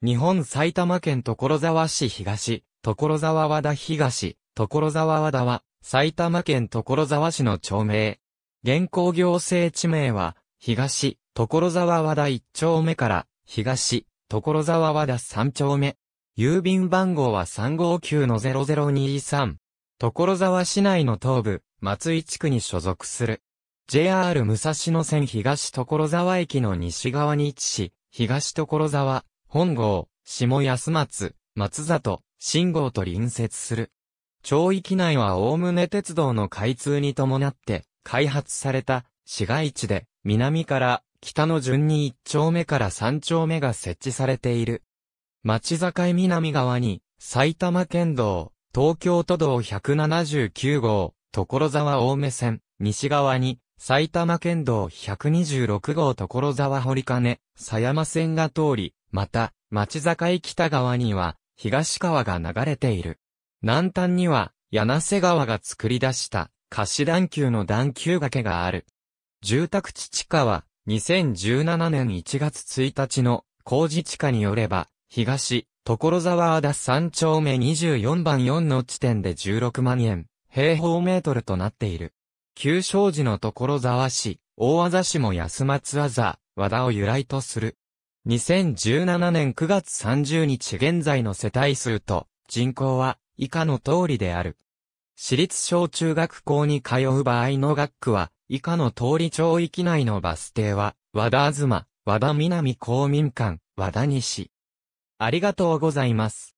日本埼玉県所沢市東、所沢和田東、所沢和田は、埼玉県所沢市の町名。現行行政地名は、東、所沢和田一丁目から、東、所沢和田三丁目。郵便番号は359の0023。所沢市内の東部、松井地区に所属する。JR 武蔵野線東所沢駅の西側に位置し、東所沢、本郷、下安松、松里、新郷と隣接する。町域内はおおむね鉄道の開通に伴って開発された市街地で南から北の順に1丁目から3丁目が設置されている。町境南側に埼玉県道、東京都道179号、所沢青梅線、西側に埼玉県道126号所沢堀金、狭山線が通り、また、町坂井北側には、東川が流れている。南端には、柳瀬川が作り出した、貸段丘の段丘崖がある。住宅地地下は、2017年1月1日の工事地下によれば、東、所沢和田3丁目24番4の地点で16万円、平方メートルとなっている。旧正寺の所沢市、大和田市も安松和田、和田を由来とする。2017年9月30日現在の世帯数と人口は以下の通りである。私立小中学校に通う場合の学区は以下の通り町域内のバス停は和田東、和田南公民館、和田西。ありがとうございます。